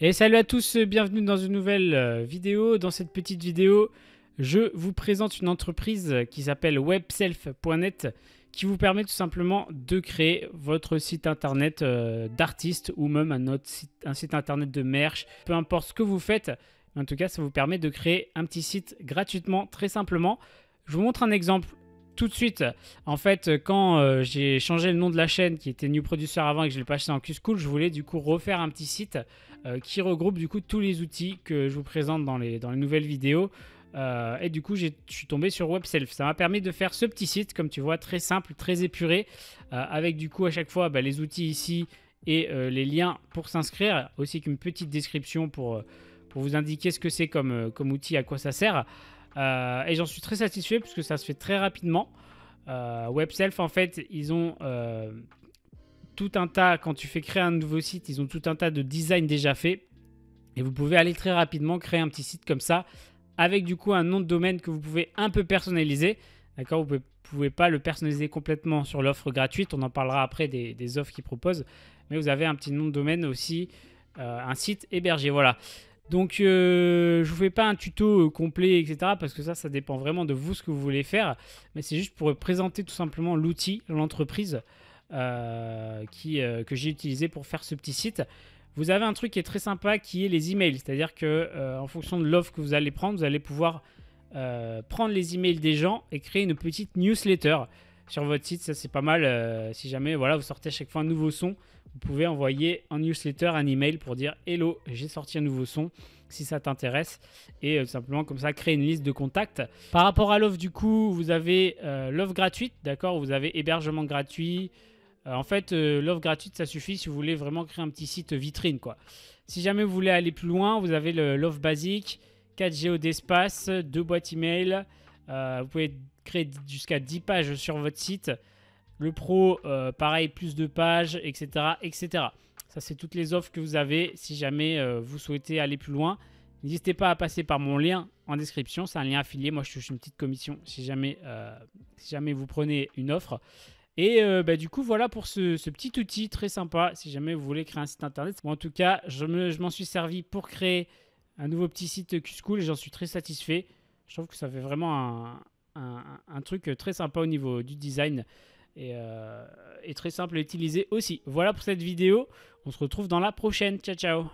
Et salut à tous, bienvenue dans une nouvelle euh, vidéo. Dans cette petite vidéo, je vous présente une entreprise qui s'appelle webself.net qui vous permet tout simplement de créer votre site internet euh, d'artiste ou même un, site, un site internet de merch, peu importe ce que vous faites. En tout cas, ça vous permet de créer un petit site gratuitement, très simplement. Je vous montre un exemple tout de suite, en fait, euh, quand euh, j'ai changé le nom de la chaîne qui était New Producer avant et que je l'ai acheté en q je voulais du coup refaire un petit site euh, qui regroupe du coup tous les outils que je vous présente dans les, dans les nouvelles vidéos. et du coup, je suis tombé sur WebSelf. Ça m'a permis de faire ce petit site, comme tu vois, très simple, très épuré, avec du coup à chaque fois bah, les outils ici et les liens pour s'inscrire, aussi qu'une petite description pour, pour vous indiquer ce que c'est comme, comme outil, à quoi ça sert. Euh, et j'en suis très satisfait puisque ça se fait très rapidement. Euh, WebSelf, en fait, ils ont euh, tout un tas, quand tu fais créer un nouveau site, ils ont tout un tas de design déjà fait. Et vous pouvez aller très rapidement créer un petit site comme ça, avec du coup un nom de domaine que vous pouvez un peu personnaliser. D'accord Vous ne pouvez, pas le personnaliser complètement sur l'offre gratuite, on en parlera après des, des offres qu'ils proposent. Mais vous avez un petit nom de domaine aussi, un site hébergé, voilà. Donc, je euh, je vous fais pas un tuto euh, complet, etc. Parce que ça, ça dépend vraiment de vous, ce que vous voulez faire. Mais c'est juste pour présenter tout simplement l'outil, l'entreprise euh, que j'ai utilisé pour faire ce petit site. Vous avez un truc qui est très sympa, qui est les emails. C'est-à-dire que en fonction de l'offre que vous allez prendre, vous allez pouvoir prendre les emails des gens et créer une petite newsletter sur votre site. Ça, c'est pas mal. Euh, si jamais voilà, vous sortez à chaque fois un nouveau son, vous pouvez envoyer un newsletter un email pour dire Hello, j'ai sorti un nouveau son si ça t'intéresse et euh, simplement comme ça créer une liste de contacts. Par rapport à l'offre, du coup, vous avez euh, l'offre gratuite, d'accord Vous avez hébergement gratuit. en fait, l'offre gratuite, ça suffit si vous voulez vraiment créer un petit site vitrine, quoi. Si jamais vous voulez aller plus loin, vous avez l'offre basique, 4 GO d'espace, 2 boîtes email, euh, vous pouvez créer jusqu'à 10 pages sur votre site. Le pro, euh, pareil, plus de pages, etc. etc. Ça, c'est toutes les offres que vous avez si jamais euh, vous souhaitez aller plus loin. N'hésitez pas à passer par mon lien en description. C'est un lien affilié. Moi, je touche une petite commission si jamais, jamais vous prenez une offre. Et bah, du coup, voilà pour ce, petit outil très sympa si jamais vous voulez créer un site internet. en tout cas, je m'en suis servi pour créer un nouveau petit site QSchool et j'en suis très satisfait. Je trouve que ça fait vraiment un, truc très sympa au niveau du design et, euh, et très simple à utiliser aussi. Voilà pour cette vidéo. On se retrouve dans la prochaine. Ciao, ciao